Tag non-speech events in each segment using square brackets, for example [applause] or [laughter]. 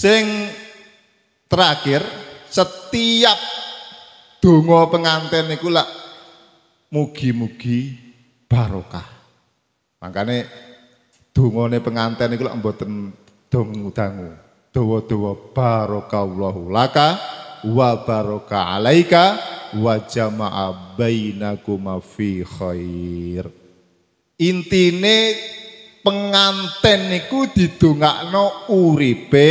Sing terakhir setiap dungo pengantin niku lak mugi-mugi barokah. dungo dongane pengantin niku lak mboten dangu-dangu. Dawa-dawa barakallahu laka wa baraka alaika wa jama'a bainakuma fi khair. Intine pengantin niku didongakno uripe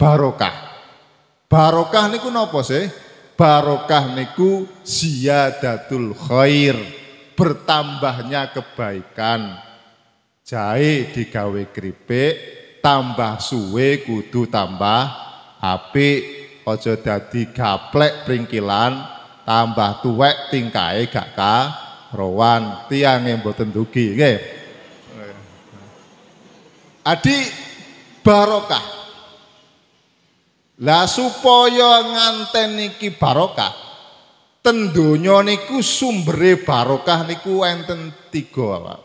barokah. Barokah niku nopo sih? Barokah niku ziyadatul khair, bertambahnya kebaikan. Jahe digawe keripik, tambah suwe kudu tambah api ojo dadi gaplek pringkilan, tambah tuwek tingkai gak tiang yang boten dugi, Adi barokah Lah supaya nganten niki barokah. Tendonya niku sumbere barokah niku enten tiga Pak.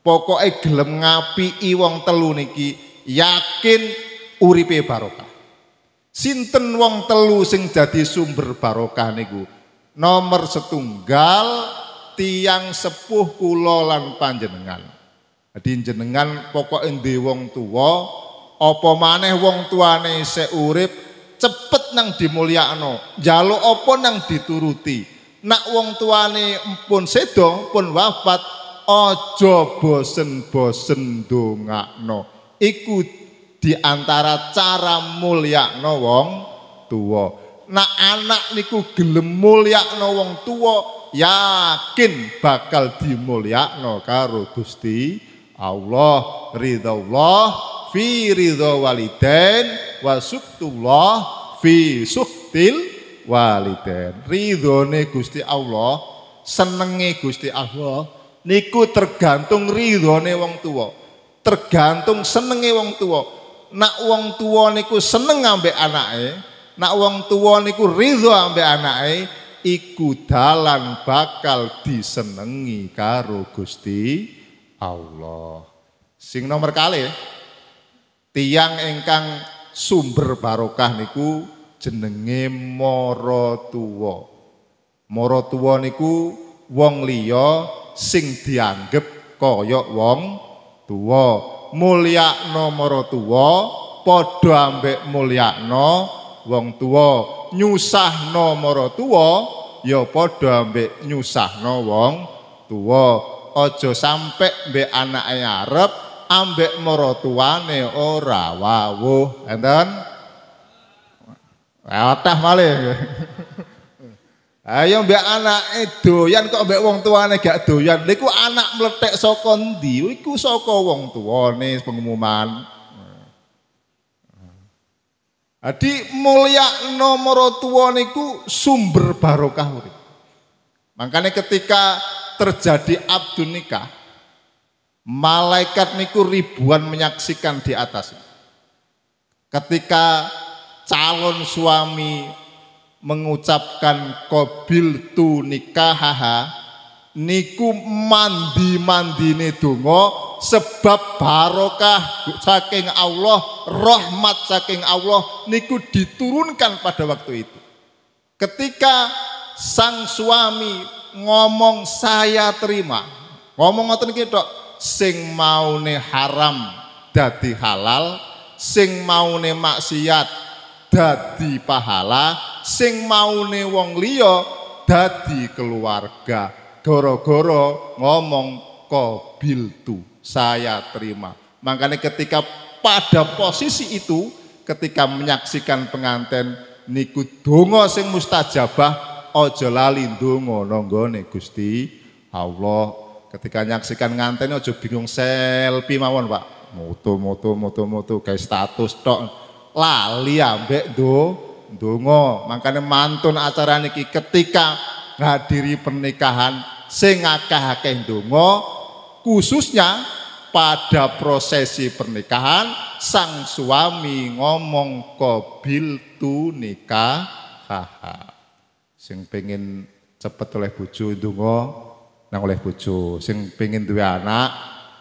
Pokoke gelem ngapiki wong telu niki yakin uripe barokah. Sinten wong telu sing jadi sumber barokah niku? Nomor setunggal tiang sepuh kula lan panjenengan. Jadi jenengan pokoke ndhe wong tuwa apa maneh wong tuane isih urip cepet nang dimulyakno jaluk apa nang dituruti nak wong tuane pun sedo pun wafat aja bosen-bosen dongakno. iku diantara cara mulyakno wong tua nak anak niku gelem mulyakno wong tua yakin bakal dimulyakno karo Gusti Allah ridha Allah fi ridho walidain wa suktullah fi suktil waliden. ridho gusti Allah senenge gusti Allah niku tergantung ridho ne wong tua tergantung senenge wong tua nak wong tua niku seneng ambek anake nak wong tua niku ridho ambek anake iku dalan bakal disenengi karo Gusti Allah. Sing nomor kali ya. tiang ingkang sumber barokah niku jenenge moro tuwa. Moro tuwa niku wong liya sing dianggep kaya wong tuwa. Mulyakno moro tuwa padha ambek mulyakno wong tuwa. Nyusahno moro tuwa ya padha ambek nyusahno wong tuwa. Aja sampe mbek anake arep ambek maratuane ora wawuh enten watah malih [laughs] ayo mbek anake doyan kok mbek wong tuane gak doyan niku anak mletek saka ndi iku saka wong tuane pengumuman jadi mulia nomor tua niku sumber barokah urip. Makanya ketika terjadi abdun nikah, Malaikat niku ribuan menyaksikan di atas. Ketika calon suami mengucapkan kobil tu nikahaha niku mandi mandi nedungo sebab barokah saking Allah, rahmat saking Allah niku diturunkan pada waktu itu. Ketika sang suami ngomong saya terima, ngomong ngoten gitu sing maune haram dadi halal, sing maune maksiat dadi pahala, sing maune wong liya dadi keluarga. Goro-goro ngomong kobiltu, saya terima. Makanya ketika pada posisi itu, ketika menyaksikan pengantin niku donga sing mustajabah, ojo lali donga nanggone Gusti Allah Ketika nyaksikan nganten ojo bingung selfie mawon, Pak. Moto moto moto moto guys status tok. Lali ambek do dongo Makanya mantun acara niki ketika hadiri pernikahan sing akeh-akeh khususnya pada prosesi pernikahan sang suami ngomong kobil tu nikah sing pengen cepet oleh bojo dongo nang oleh bojo, sing pengin duwe anak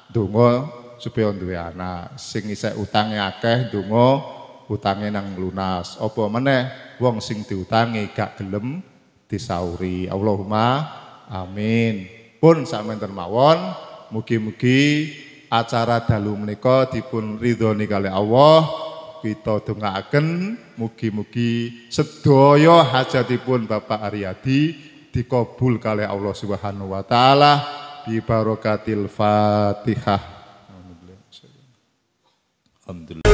donga supaya duwe anak, sing isih utange akeh donga utange nang lunas. Apa meneh wong sing diutangi gak gelem disauri. Allahumma amin. Pun sakmenten mawon mugi-mugi acara dalu menika dipun ridhoni kali Allah. Kita dongaaken mugi-mugi sedaya hajatipun Bapak Aryadi dikabul kali Allah Subhanahu wa taala bi barokatil Fatihah. Alhamdulillah.